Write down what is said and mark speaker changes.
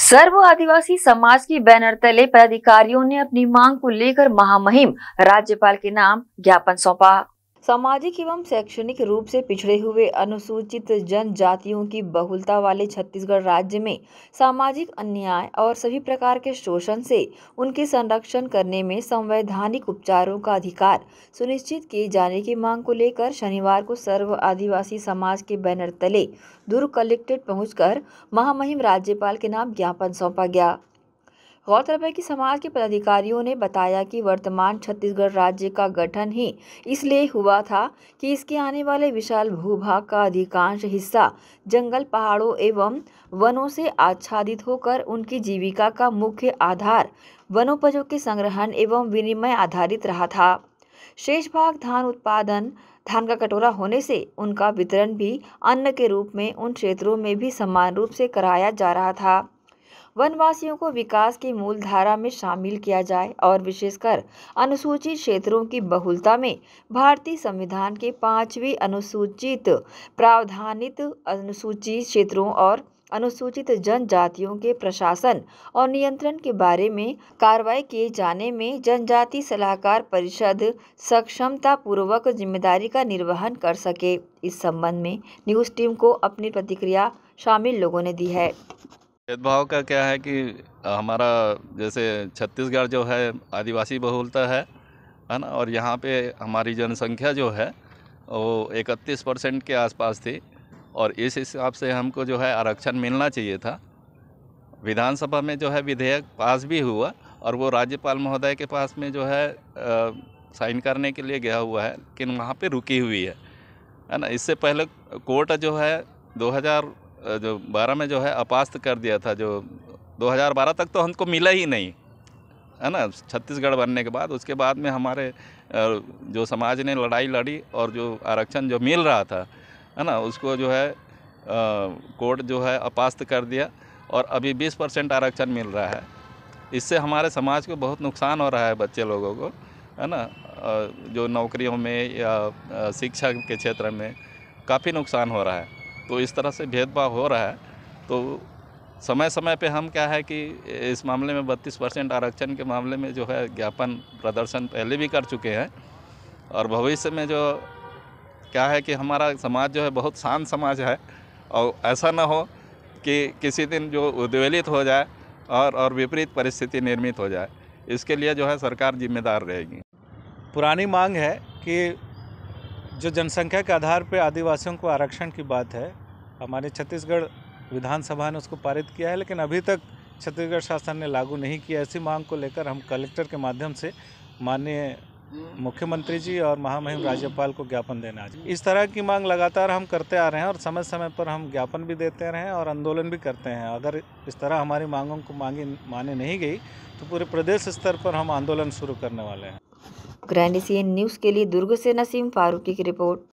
Speaker 1: सर्व आदिवासी समाज की बैनर तले पदाधिकारियों ने अपनी मांग को लेकर महामहिम राज्यपाल के नाम ज्ञापन सौंपा सामाजिक एवं शैक्षणिक रूप से पिछड़े हुए अनुसूचित जनजातियों की बहुलता वाले छत्तीसगढ़ राज्य में सामाजिक अन्याय और सभी प्रकार के शोषण से उनके संरक्षण करने में संवैधानिक उपचारों का अधिकार सुनिश्चित किए जाने की मांग को लेकर शनिवार को सर्व आदिवासी समाज के बैनर तले दुर्ग कलेक्ट्रेट पहुँच महामहिम राज्यपाल के नाम ज्ञापन सौंपा गया गौरतलब है कि समाज के पदाधिकारियों ने बताया कि वर्तमान छत्तीसगढ़ राज्य का गठन ही इसलिए हुआ था कि इसके आने वाले विशाल भूभाग का अधिकांश हिस्सा जंगल पहाड़ों एवं वनों से आच्छादित होकर उनकी जीविका का मुख्य आधार वनोपजों के संग्रहण एवं विनिमय आधारित रहा था शेष भाग धान उत्पादन धान का कटोरा होने से उनका वितरण भी अन्न के रूप में उन क्षेत्रों में भी समान रूप से कराया जा रहा था वनवासियों को विकास की मूल धारा में शामिल किया जाए और विशेषकर अनुसूचित क्षेत्रों की बहुलता में भारतीय संविधान के पाँचवीं अनुसूचित प्रावधानित अनुसूचित क्षेत्रों और अनुसूचित जनजातियों के प्रशासन और नियंत्रण के बारे में कार्रवाई किए जाने में जनजाति सलाहकार परिषद सक्षमतापूर्वक जिम्मेदारी का निर्वहन कर सके इस संबंध में न्यूज़ टीम को अपनी प्रतिक्रिया शामिल लोगों ने दी है
Speaker 2: भेदभाव का क्या है कि हमारा जैसे छत्तीसगढ़ जो है आदिवासी बहुलता है है ना और यहाँ पे हमारी जनसंख्या जो है वो इकतीस परसेंट के आसपास थी और इस हिसाब से हमको जो है आरक्षण मिलना चाहिए था विधानसभा में जो है विधेयक पास भी हुआ और वो राज्यपाल महोदय के पास में जो है साइन करने के लिए गया हुआ है लेकिन वहाँ पे रुकी हुई है है ना इससे पहले कोर्ट जो है जो बारह में जो है अपास्त कर दिया था जो 2012 तक तो हमको मिला ही नहीं है ना छत्तीसगढ़ बनने के बाद उसके बाद में हमारे जो समाज ने लड़ाई लड़ी और जो आरक्षण जो मिल रहा था है ना उसको जो है कोर्ट जो है अपास्त कर दिया और अभी 20 परसेंट आरक्षण मिल रहा है इससे हमारे समाज को बहुत नुकसान हो रहा है बच्चे लोगों को है ना जो नौकरियों में या शिक्षा के क्षेत्र में काफ़ी नुकसान हो रहा है तो इस तरह से भेदभाव हो रहा है तो समय समय पे हम क्या है कि इस मामले में 32 परसेंट आरक्षण के मामले में जो है ज्ञापन प्रदर्शन पहले भी कर चुके हैं और भविष्य में जो क्या है कि हमारा समाज जो है बहुत शांत समाज है और ऐसा ना हो कि किसी दिन जो उद्वेलित हो जाए और और विपरीत परिस्थिति निर्मित हो जाए इसके लिए जो है सरकार जिम्मेदार रहेगी पुरानी मांग है कि जो जनसंख्या के आधार पर आदिवासियों
Speaker 3: को आरक्षण की बात है हमारे छत्तीसगढ़ विधानसभा ने उसको पारित किया है लेकिन अभी तक छत्तीसगढ़ शासन ने लागू नहीं किया ऐसी मांग को लेकर हम कलेक्टर के माध्यम से माननीय मुख्यमंत्री जी और महामहिम राज्यपाल को ज्ञापन देना आज इस तरह की मांग लगातार हम करते आ रहे हैं और समय समय पर हम ज्ञापन भी देते रहे हैं और आंदोलन भी करते हैं अगर इस तरह हमारी मांगों को मांगी माने नहीं गई तो पूरे प्रदेश स्तर पर हम आंदोलन शुरू करने वाले हैं
Speaker 1: ग्रैंड न्यूज़ के लिए दुर्ग से नसीम फारूकी की रिपोर्ट